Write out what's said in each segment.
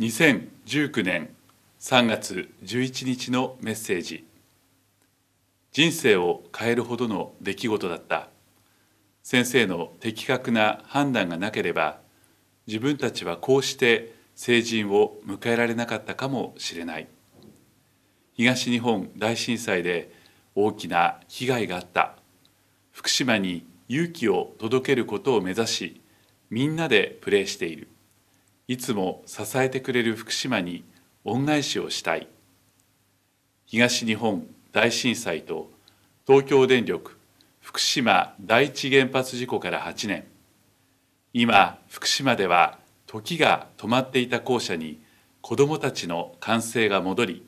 2019年3月11日のメッセージ人生を変えるほどの出来事だった先生の的確な判断がなければ自分たちはこうして成人を迎えられなかったかもしれない東日本大震災で大きな被害があった福島に勇気を届けることを目指しみんなでプレーしているいつも支えてくれる福島に恩返しをしたい東日本大震災と東京電力福島第一原発事故から8年今福島では時が止まっていた校舎に子どもたちの歓声が戻り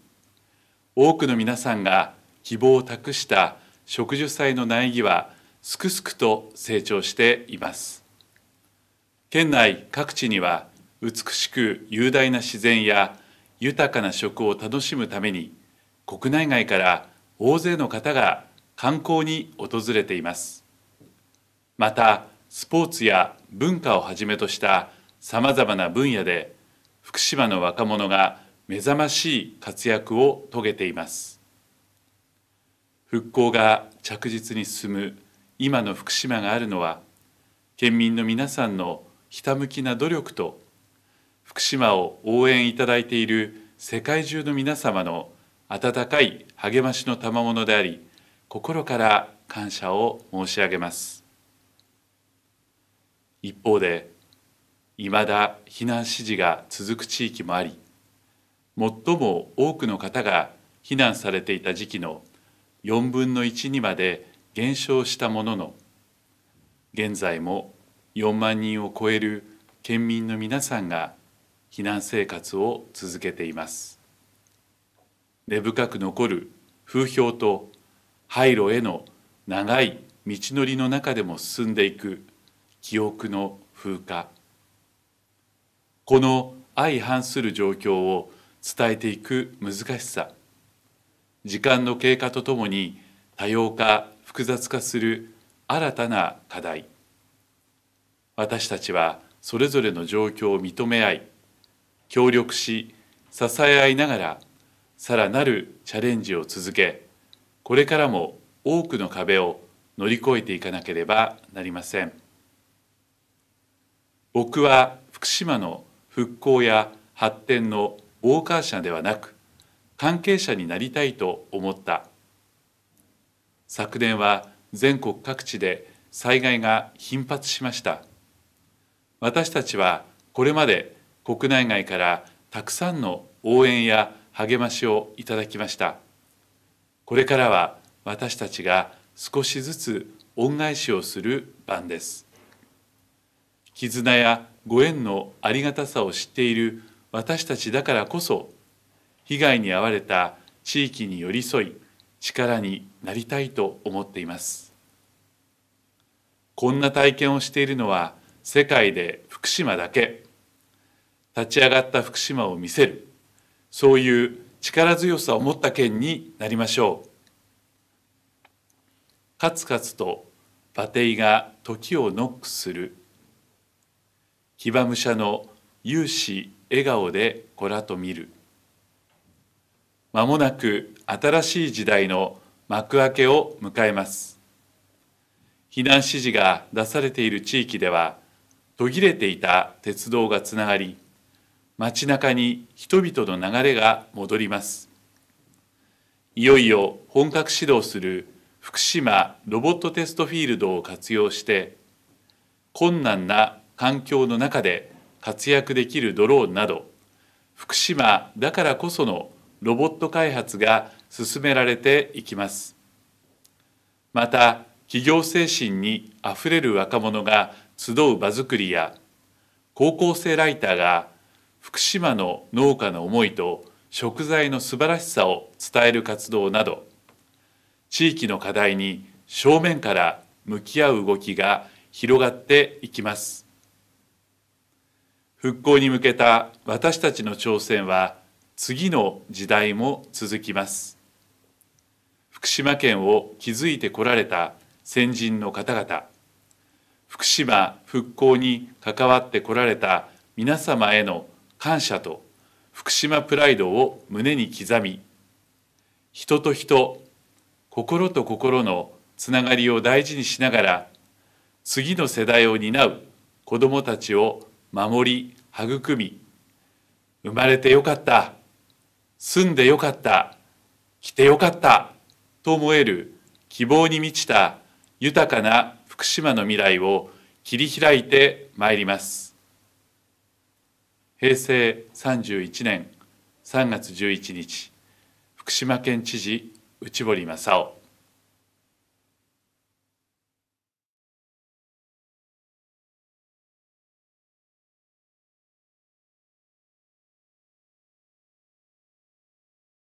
多くの皆さんが希望を託した植樹祭の苗木はすくすくと成長しています県内各地には美しく雄大な自然や豊かな食を楽しむために国内外から大勢の方が観光に訪れていますまたスポーツや文化をはじめとしたさまざまな分野で福島の若者が目覚ましい活躍を遂げています復興が着実に進む今の福島があるのは県民の皆さんのひたむきな努力と福島を応援いただいている世界中の皆様の温かい励ましの賜物であり心から感謝を申し上げます一方でいまだ避難指示が続く地域もあり最も多くの方が避難されていた時期の4分の1にまで減少したものの現在も4万人を超える県民の皆さんが避難生活を続けています根深く残る風評と廃炉への長い道のりの中でも進んでいく記憶の風化この相反する状況を伝えていく難しさ時間の経過とともに多様化複雑化する新たな課題私たちはそれぞれの状況を認め合い協力し支え合いながらさらなるチャレンジを続けこれからも多くの壁を乗り越えていかなければなりません僕は福島の復興や発展の傍観者ではなく関係者になりたいと思った昨年は全国各地で災害が頻発しました私たちはこれまで国内外からたくさんの応援や励ましをいただきましたこれからは私たちが少しずつ恩返しをする番です絆やご縁のありがたさを知っている私たちだからこそ被害に遭われた地域に寄り添い力になりたいと思っていますこんな体験をしているのは世界で福島だけ立ち上がった福島を見せる、そういう力強さを持った県になりましょう。かつかつと馬蹄が時をノックする。騎馬武者の勇士笑顔でこらと見る。まもなく新しい時代の幕開けを迎えます。避難指示が出されている地域では、途切れていた鉄道がつながり、街中に人々の流れが戻りますいよいよ本格始動する福島ロボットテストフィールドを活用して困難な環境の中で活躍できるドローンなど福島だからこそのロボット開発が進められていきますまた企業精神にあふれる若者が集う場づくりや高校生ライターが福島の農家の思いと食材の素晴らしさを伝える活動など地域の課題に正面から向き合う動きが広がっていきます復興に向けた私たちの挑戦は次の時代も続きます福島県を築いてこられた先人の方々福島復興に関わってこられた皆様への感謝と福島プライドを胸に刻み人と人心と心のつながりを大事にしながら次の世代を担う子どもたちを守り育み生まれてよかった住んでよかった来てよかったと思える希望に満ちた豊かな福島の未来を切り開いてまいります。平成31年3月11日福島県知事内堀正夫